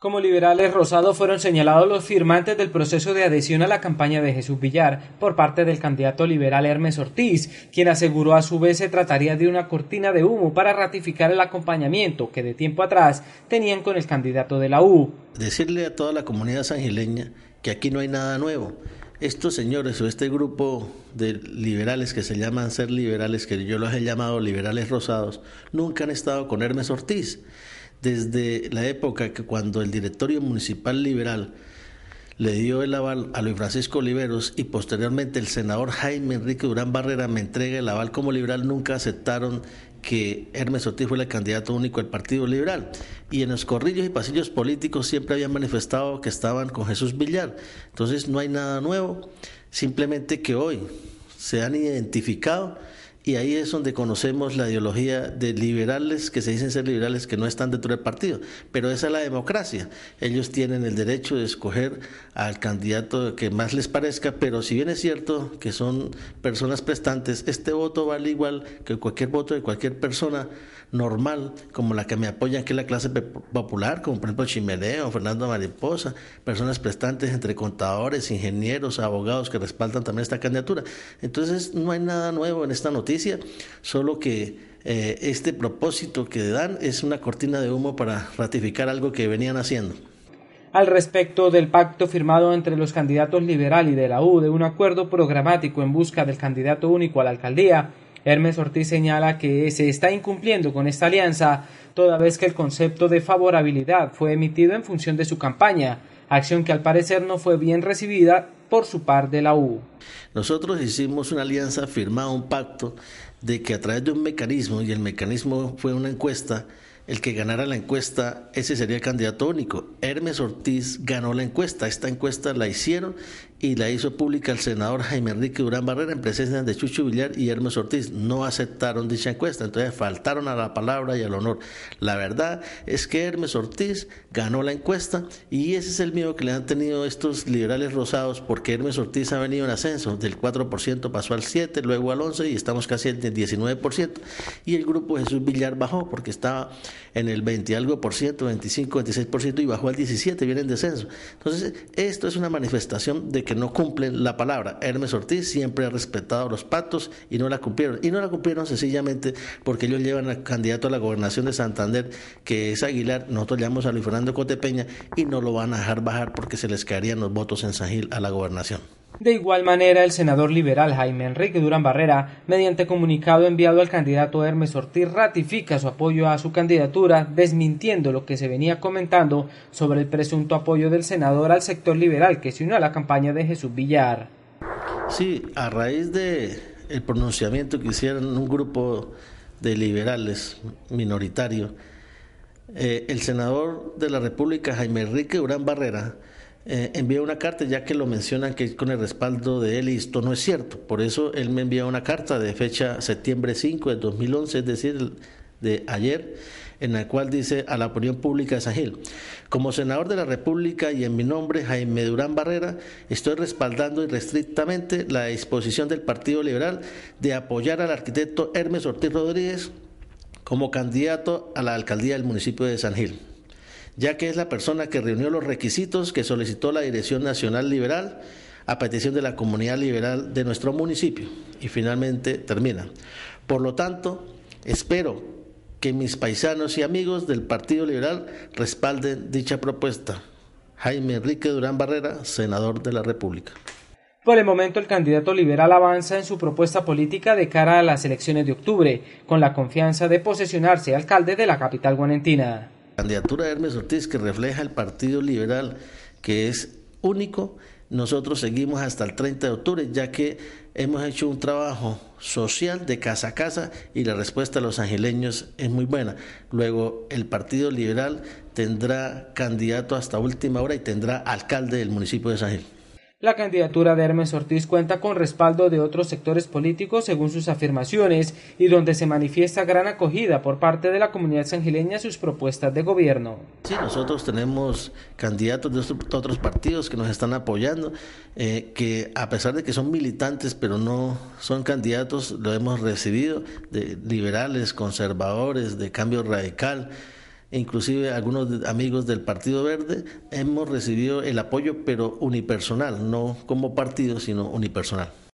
Como liberales rosados fueron señalados los firmantes del proceso de adhesión a la campaña de Jesús Villar por parte del candidato liberal Hermes Ortiz, quien aseguró a su vez se trataría de una cortina de humo para ratificar el acompañamiento que de tiempo atrás tenían con el candidato de la U. Decirle a toda la comunidad sangileña que aquí no hay nada nuevo. Estos señores o este grupo de liberales que se llaman ser liberales, que yo los he llamado liberales rosados, nunca han estado con Hermes Ortiz desde la época que cuando el directorio municipal liberal le dio el aval a Luis Francisco Oliveros y posteriormente el senador Jaime Enrique Durán Barrera me entrega el aval como liberal, nunca aceptaron que Hermes Ortiz fue el candidato único del Partido Liberal. Y en los corrillos y pasillos políticos siempre habían manifestado que estaban con Jesús Villar. Entonces no hay nada nuevo, simplemente que hoy se han identificado y ahí es donde conocemos la ideología de liberales que se dicen ser liberales que no están dentro del partido, pero esa es la democracia. Ellos tienen el derecho de escoger al candidato que más les parezca, pero si bien es cierto que son personas prestantes, este voto vale igual que cualquier voto de cualquier persona normal, como la que me apoya que es la clase popular, como por ejemplo Chimeneo, Fernando Mariposa, personas prestantes entre contadores, ingenieros, abogados que respaldan también esta candidatura. Entonces no hay nada nuevo en esta noticia solo que eh, este propósito que dan es una cortina de humo para ratificar algo que venían haciendo. Al respecto del pacto firmado entre los candidatos liberal y de la U de un acuerdo programático en busca del candidato único a la alcaldía, Hermes Ortiz señala que se está incumpliendo con esta alianza, toda vez que el concepto de favorabilidad fue emitido en función de su campaña, acción que al parecer no fue bien recibida por su par de la U. Nosotros hicimos una alianza, firmamos un pacto de que a través de un mecanismo, y el mecanismo fue una encuesta, el que ganara la encuesta, ese sería el candidato único. Hermes Ortiz ganó la encuesta. Esta encuesta la hicieron y la hizo pública el senador Jaime Enrique Durán Barrera en presencia de Chucho Villar y Hermes Ortiz. No aceptaron dicha encuesta, entonces faltaron a la palabra y al honor. La verdad es que Hermes Ortiz ganó la encuesta y ese es el miedo que le han tenido estos liberales rosados porque Hermes Ortiz ha venido en ascenso. Del 4% pasó al 7%, luego al 11% y estamos casi en el 19%. Y el grupo Jesús Villar bajó porque estaba en el 20 algo por ciento, 25, 26 por ciento y bajó al 17, viene en descenso. Entonces, esto es una manifestación de que no cumplen la palabra. Hermes Ortiz siempre ha respetado los pactos y no la cumplieron. Y no la cumplieron sencillamente porque ellos llevan al candidato a la gobernación de Santander, que es Aguilar, nosotros llamamos a Luis Fernando Cotepeña y no lo van a dejar bajar porque se les caerían los votos en San Gil a la gobernación. De igual manera, el senador liberal Jaime Enrique Durán Barrera, mediante comunicado enviado al candidato Hermes Ortiz, ratifica su apoyo a su candidatura, desmintiendo lo que se venía comentando sobre el presunto apoyo del senador al sector liberal que se unió a la campaña de Jesús Villar. Sí, a raíz de el pronunciamiento que hicieron un grupo de liberales minoritario, eh, el senador de la República Jaime Enrique Durán Barrera eh, envió una carta, ya que lo mencionan que con el respaldo de él y esto no es cierto. Por eso él me envió una carta de fecha septiembre 5 de 2011, es decir, de ayer, en la cual dice a la opinión pública de San Gil, como senador de la República y en mi nombre, Jaime Durán Barrera, estoy respaldando irrestrictamente la disposición del Partido Liberal de apoyar al arquitecto Hermes Ortiz Rodríguez como candidato a la alcaldía del municipio de San Gil ya que es la persona que reunió los requisitos que solicitó la Dirección Nacional Liberal a petición de la comunidad liberal de nuestro municipio. Y finalmente termina. Por lo tanto, espero que mis paisanos y amigos del Partido Liberal respalden dicha propuesta. Jaime Enrique Durán Barrera, senador de la República. Por el momento, el candidato liberal avanza en su propuesta política de cara a las elecciones de octubre, con la confianza de posesionarse alcalde de la capital guanentina candidatura de Hermes Ortiz que refleja el Partido Liberal, que es único, nosotros seguimos hasta el 30 de octubre, ya que hemos hecho un trabajo social de casa a casa y la respuesta de los angileños es muy buena. Luego el Partido Liberal tendrá candidato hasta última hora y tendrá alcalde del municipio de San Gil. La candidatura de Hermes Ortiz cuenta con respaldo de otros sectores políticos según sus afirmaciones y donde se manifiesta gran acogida por parte de la comunidad sangileña sus propuestas de gobierno. Sí, nosotros tenemos candidatos de otros partidos que nos están apoyando, eh, que a pesar de que son militantes pero no son candidatos, lo hemos recibido de liberales, conservadores, de cambio radical inclusive algunos amigos del Partido Verde, hemos recibido el apoyo, pero unipersonal, no como partido, sino unipersonal.